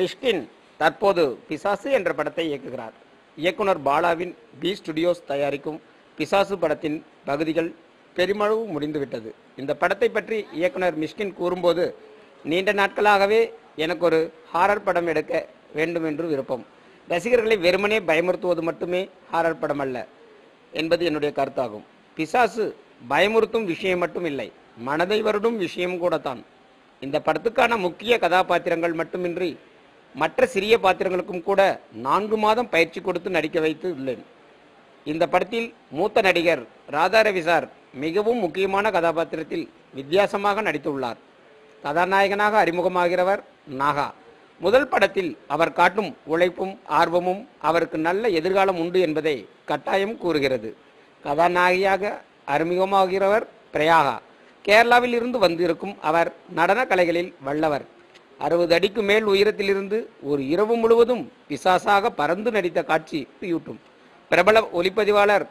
மிஷ்கின் தற்போது பிசாசு என்ற படத்தை இயக்குகிறார் இயக்குனர் பாலாவின் பி ஸ்டுடியோஸ் தயாரிக்கும் பிசாசு படத்தின் பகுதிகள் பெருமளவு முடிந்துவிட்டது இந்த படத்தை பற்றி இயக்குனர் மிஷ்கின் கூறும்போது நீண்ட நாட்களாகவே எனக்கு ஒரு ஹாரர் படம் எடுக்க வேண்டும் என்று விருப்பம் ரசிகர்களை வெறுமனே பயமுறுத்துவது மட்டுமே ஹாரர் படம் அல்ல என்பது என்னுடைய கருத்தாகும் பிசாசு பயமுறுத்தும் விஷயம் மட்டும் இல்லை மனதை வருடும் விஷயம் கூட தான் இந்த படத்துக்கான முக்கிய கதாபாத்திரங்கள் மட்டுமின்றி மற்ற சிறிய பாத்திரங்களுக்கும் கூட நான்கு மாதம் பயிற்சி கொடுத்து நடிக்க வைத்து உள்ளேன் இந்த படத்தில் மூத்த நடிகர் ராதா ரவி சார் மிகவும் முக்கியமான கதாபாத்திரத்தில் வித்தியாசமாக நடித்துள்ளார் கதாநாயகனாக அறிமுகமாகிறவர் நாகா முதல் படத்தில் அவர் காட்டும் உழைப்பும் ஆர்வமும் அவருக்கு நல்ல எதிர்காலம் உண்டு என்பதை கட்டாயம் கூறுகிறது கதாநாயகியாக அறிமுகமாகிறவர் பிரயாகா கேரளாவில் இருந்து வந்திருக்கும் அவர் நடன கலைகளில் வல்லவர் அறுபது அடிக்கு மேல் உயரத்திலிருந்து ஒரு இரவு முழுவதும் பிசாசாக பறந்து நடித்த காட்சி யூட்டும் பிரபல ஒளிப்பதிவாளர்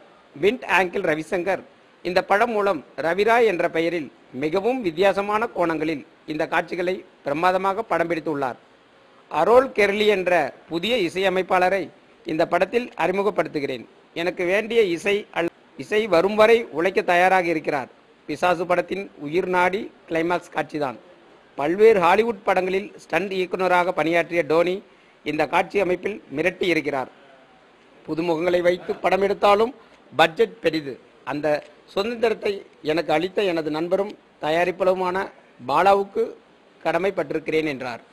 மின்ட் ஆங்கிள் ரவிசங்கர் இந்த படம் மூலம் ரவிரா என்ற பெயரில் மிகவும் வித்தியாசமான கோணங்களில் இந்த காட்சிகளை பிரமாதமாக படம் பிடித்துள்ளார் அரோல் கெர்லி என்ற புதிய இசையமைப்பாளரை இந்த படத்தில் அறிமுகப்படுத்துகிறேன் எனக்கு வேண்டிய இசை அல் இசை வரும் வரை உழைக்க தயாராக இருக்கிறார் பிசாசு படத்தின் உயிர் நாடி கிளைமாக்ஸ் காட்சிதான் பல்வேறு ஹாலிவுட் படங்களில் ஸ்டண்ட் இயக்குநராக பணியாற்றிய டோனி இந்த காட்சி அமைப்பில் மிரட்டி இருக்கிறார் புதுமுகங்களை வைத்து படம் எடுத்தாலும் பட்ஜெட் பெரிது அந்த சுதந்திரத்தை எனக்கு அளித்த எனது நண்பரும் தயாரிப்பாளருமான பாலாவுக்கு கடமைப்பட்டிருக்கிறேன் என்றார்